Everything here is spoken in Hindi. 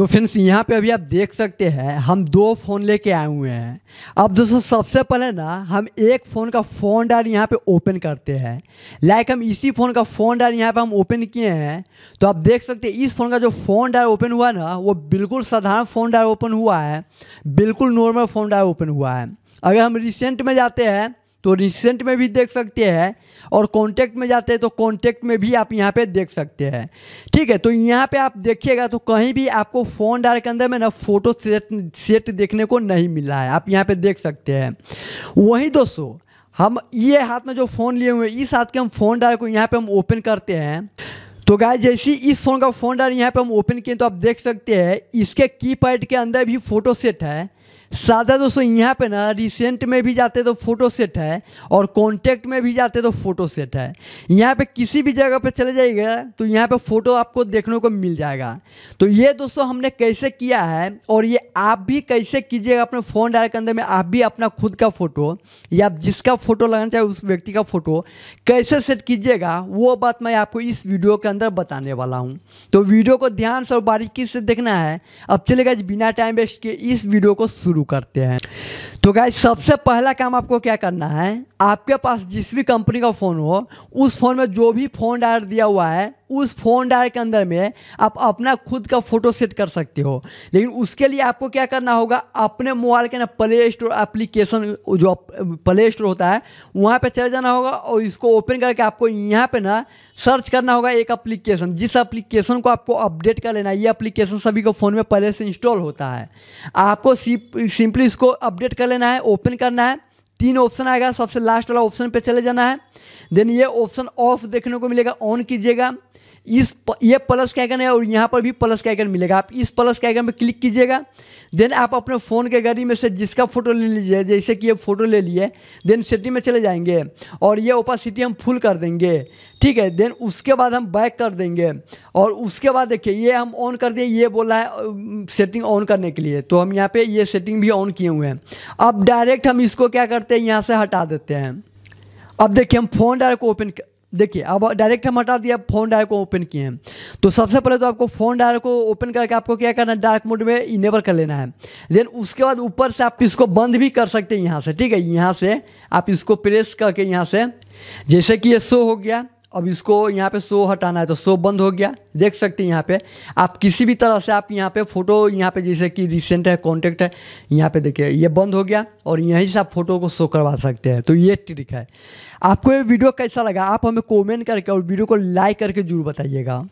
तो फ्रेंड्स यहाँ पे अभी आप देख सकते हैं हम दो फ़ोन लेके आए हुए हैं अब दोस्तों सबसे पहले ना हम एक फ़ोन का फ़ोन डार यहाँ पे ओपन करते हैं लाइक हम इसी फ़ोन का फ़ोन डार यहाँ पे हम ओपन किए हैं तो आप देख सकते हैं इस फ़ोन का जो फ़ोन डार ओपन हुआ ना वो बिल्कुल साधारण फ़ोन डार ओपन हुआ है बिल्कुल नॉर्मल फ़ोन डार ओपन हुआ है अगर हम रिसेंट में जाते हैं तो रिसेंट में भी देख सकते हैं और कॉन्टैक्ट में जाते हैं तो कॉन्टैक्ट में भी आप यहाँ पे देख सकते हैं ठीक है तो यहाँ पे आप देखिएगा तो कहीं भी आपको फ़ोन डार के अंदर में ना फोटो सेट सेट देखने को नहीं मिला है आप यहाँ पे देख सकते हैं वहीं दोस्तों हम ये हाथ में जो फ़ोन लिए हुए इस हाथ के हम फ़ोन डार को यहाँ पर हम ओपन करते हैं तो गाय जैसे इस फ़ोन का फ़ोन डार यहाँ पर हम ओपन किए तो आप देख सकते हैं इसके की के अंदर भी फ़ोटो सेट है सादा दोस्तों यहाँ पे ना रिसेंट में भी जाते तो फोटो सेट है और कॉन्टेक्ट में भी जाते तो फोटो सेट है यहाँ पे किसी भी जगह पे चले जाइएगा तो यहाँ पे फोटो आपको देखने को मिल जाएगा तो ये दोस्तों हमने कैसे किया है और ये आप भी कैसे कीजिएगा अपने फ़ोन डायरेक्ट के अंदर में आप भी अपना खुद का फ़ोटो या जिसका फ़ोटो लगाना चाहे उस व्यक्ति का फ़ोटो कैसे सेट कीजिएगा वो बात मैं आपको इस वीडियो के अंदर बताने वाला हूँ तो वीडियो को ध्यान से और बारीकी से देखना है अब चलेगा बिना टाइम वेस्ट के इस वीडियो को शुरू शुरू करते हैं तो गाइज सबसे पहला काम आपको क्या करना है आपके पास जिस भी कंपनी का फ़ोन हो उस फ़ोन में जो भी फ़ोन डायर दिया हुआ है उस फ़ोन डायर के अंदर में आप अपना खुद का फ़ोटो सेट कर सकते हो लेकिन उसके लिए आपको क्या करना होगा अपने मोबाइल के ना प्ले स्टोर एप्लीकेशन जो प्ले स्टोर होता है वहाँ पर चले जाना होगा और इसको ओपन करके आपको यहाँ पर ना सर्च करना होगा एक अप्लीकेशन जिस अप्लीकेशन को आपको अपडेट कर लेना है ये अप्लीकेशन सभी को फ़ोन में पहले से इंस्टॉल होता है आपको सिंपली इसको अपडेट कर लेना है ओपन करना है तीन ऑप्शन आएगा सबसे लास्ट वाला ऑप्शन पे चले जाना है देन ये ऑप्शन ऑफ देखने को मिलेगा ऑन कीजिएगा इस प, ये प्लस का आइकन है और यहाँ पर भी प्लस का आइकन मिलेगा आप इस प्लस के आइकन पर क्लिक कीजिएगा देन आप अपने फ़ोन के गाड़ी में से जिसका फ़ोटो ले लीजिए जैसे कि ये फ़ोटो ले लिए देन सेटिंग में चले जाएंगे और ये ओपासिटी हम फुल कर देंगे ठीक है देन उसके बाद हम बैक कर देंगे और उसके बाद देखिए ये हम ऑन कर दिए ये बोला है सेटिंग ऑन करने के लिए तो हम यहाँ पे ये सेटिंग भी ऑन किए हुए हैं अब डायरेक्ट हम इसको क्या करते हैं यहाँ से हटा देते हैं अब देखिए हम फ़ोन डायरेक्ट ओपन देखिए अब डायरेक्ट हम हटा दिया फोन डायर को ओपन किए हैं तो सबसे पहले तो आपको फोन डायर को ओपन करके आपको क्या करना है डार्क मोड में इनेबल कर लेना है देन उसके बाद ऊपर से आप इसको बंद भी कर सकते हैं यहाँ से ठीक है यहाँ से आप इसको प्रेस करके यहाँ से जैसे कि ये शो हो गया अब इसको यहाँ पे शो हटाना है तो शो बंद हो गया देख सकते हैं यहाँ पे आप किसी भी तरह से आप यहाँ पे फ़ोटो यहाँ पे जैसे कि रिसेंट है कॉन्टेक्ट है यहाँ पे देखिए ये बंद हो गया और यहीं से आप फोटो को शो करवा सकते हैं तो ये ट्रिक है आपको ये वीडियो कैसा लगा आप हमें कमेंट करके और वीडियो को लाइक करके जरूर बताइएगा